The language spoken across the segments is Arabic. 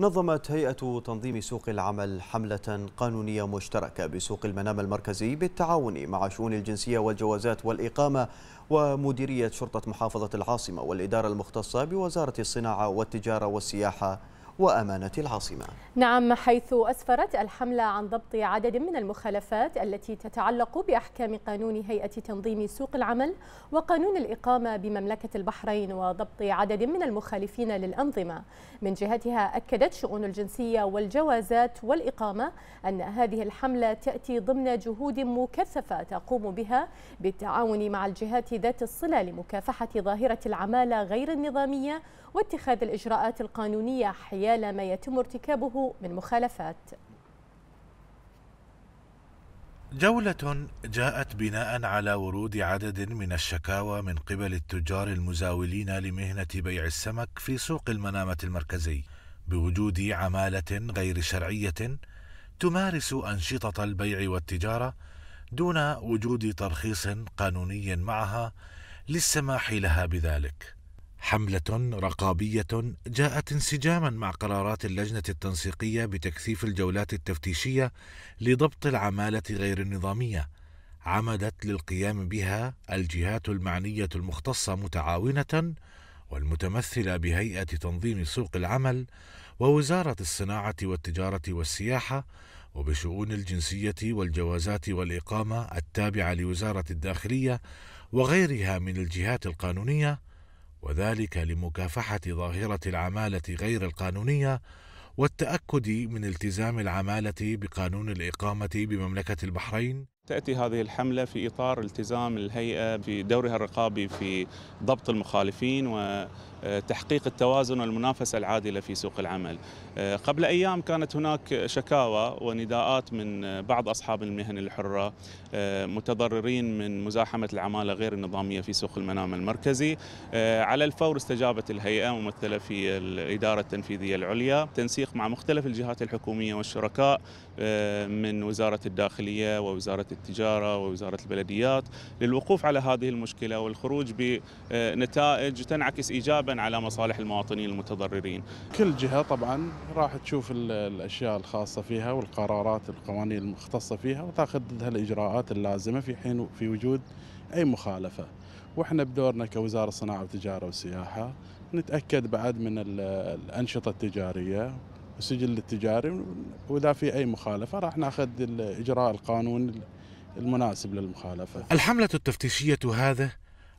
نظمت هيئة تنظيم سوق العمل حملة قانونية مشتركة بسوق المنام المركزي بالتعاون مع شؤون الجنسية والجوازات والإقامة ومديرية شرطة محافظة العاصمة والإدارة المختصة بوزارة الصناعة والتجارة والسياحة وأمانة العاصمة نعم حيث أسفرت الحملة عن ضبط عدد من المخالفات التي تتعلق بأحكام قانون هيئة تنظيم سوق العمل وقانون الإقامة بمملكة البحرين وضبط عدد من المخالفين للأنظمة من جهتها أكدت شؤون الجنسية والجوازات والإقامة أن هذه الحملة تأتي ضمن جهود مكثفة تقوم بها بالتعاون مع الجهات ذات الصلة لمكافحة ظاهرة العمالة غير النظامية واتخاذ الإجراءات القانونية حيال حيال ما يتم ارتكابه من مخالفات جولة جاءت بناء على ورود عدد من الشكاوى من قبل التجار المزاولين لمهنة بيع السمك في سوق المنامة المركزي بوجود عمالة غير شرعية تمارس أنشطة البيع والتجارة دون وجود ترخيص قانوني معها للسماح لها بذلك حملة رقابية جاءت انسجاما مع قرارات اللجنة التنسيقية بتكثيف الجولات التفتيشية لضبط العمالة غير النظامية، عمدت للقيام بها الجهات المعنية المختصة متعاونة والمتمثلة بهيئة تنظيم سوق العمل ووزارة الصناعة والتجارة والسياحة وبشؤون الجنسية والجوازات والإقامة التابعة لوزارة الداخلية وغيرها من الجهات القانونية وذلك لمكافحة ظاهرة العمالة غير القانونية والتأكد من التزام العمالة بقانون الإقامة بمملكة البحرين تأتي هذه الحملة في إطار التزام الهيئة بدورها الرقابي في ضبط المخالفين وتحقيق التوازن والمنافسة العادلة في سوق العمل آه، قبل أيام كانت هناك شكاوى ونداءات من بعض أصحاب المهن الحرة آه، متضررين من مزاحمة العمالة غير النظامية في سوق المنام المركزي آه، على الفور استجابت الهيئة ممثلة في الإدارة التنفيذية العليا تنسيق مع مختلف الجهات الحكومية والشركاء من وزارة الداخلية ووزارة التجارة ووزارة البلديات للوقوف على هذه المشكلة والخروج بنتائج تنعكس إيجابا على مصالح المواطنين المتضررين كل جهة طبعا راح تشوف الأشياء الخاصة فيها والقرارات القوانين المختصة فيها وتأخذ ضدها الإجراءات اللازمة في حين في وجود أي مخالفة واحنا بدورنا كوزاره صناعه وتجاره وسياحه نتاكد بعد من الانشطه التجاريه والسجل التجاري واذا في اي مخالفه راح ناخذ الاجراء القانوني المناسب للمخالفة الحملة التفتيشية هذا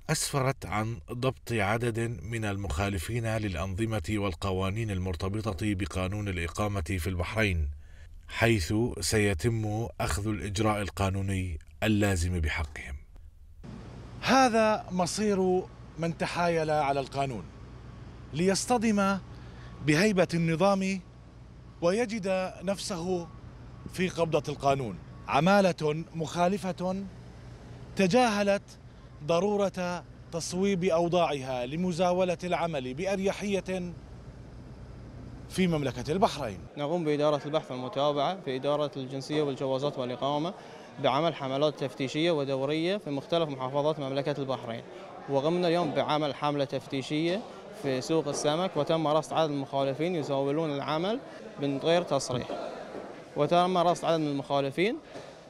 أسفرت عن ضبط عدد من المخالفين للأنظمة والقوانين المرتبطة بقانون الإقامة في البحرين حيث سيتم أخذ الإجراء القانوني اللازم بحقهم هذا مصير من تحايل على القانون ليصطدم بهيبة النظام ويجد نفسه في قبضة القانون عماله مخالفه تجاهلت ضروره تصويب اوضاعها لمزاوله العمل باريحيه في مملكه البحرين. نقوم باداره البحث والمتابعه في اداره الجنسيه والجوازات والاقامه بعمل حملات تفتيشيه ودوريه في مختلف محافظات مملكه البحرين. وقمنا اليوم بعمل حمله تفتيشيه في سوق السمك وتم رصد عدد المخالفين يزاولون العمل من غير تصريح. وتم رصد عدد من المخالفين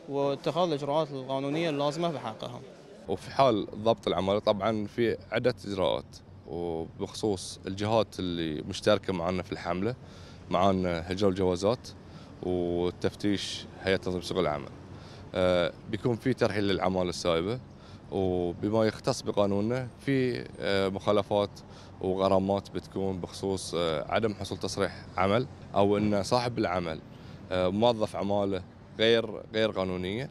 واتخاذ الإجراءات القانونية اللازمة في حقهم وفي حال ضبط العمل طبعا في عدة إجراءات وبخصوص الجهات اللي مشتركة معنا في الحملة معنا هجر الجوازات وتفتيش هيئة تنظيم سوق العمل آه، بيكون في ترحيل للعماله السائبة وبما يختص بقانوننا في آه، مخالفات وغرامات بتكون بخصوص آه، عدم حصول تصريح عمل أو أن صاحب العمل آه، موظف عماله غير غير قانونيه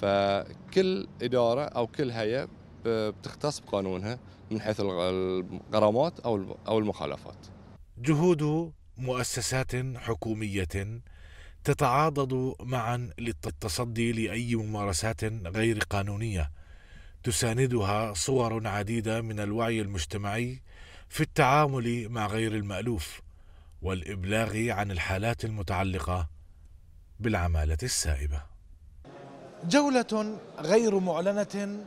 فكل اداره او كل هيئه بتختص بقانونها من حيث الغرامات او او المخالفات. جهود مؤسسات حكوميه تتعاضد معا للتصدي لاي ممارسات غير قانونيه تساندها صور عديده من الوعي المجتمعي في التعامل مع غير المالوف والابلاغ عن الحالات المتعلقه بالعمالة السائبة جولة غير معلنة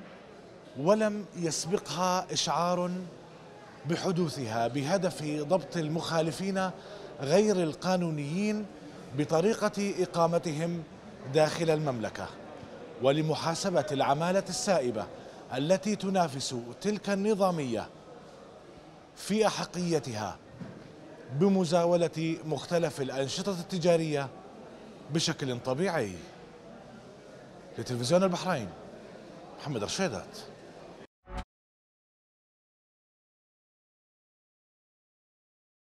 ولم يسبقها إشعار بحدوثها بهدف ضبط المخالفين غير القانونيين بطريقة إقامتهم داخل المملكة ولمحاسبة العمالة السائبة التي تنافس تلك النظامية في أحقيتها بمزاولة مختلف الأنشطة التجارية بشكل طبيعي لتلفزيون البحرين محمد رشيدات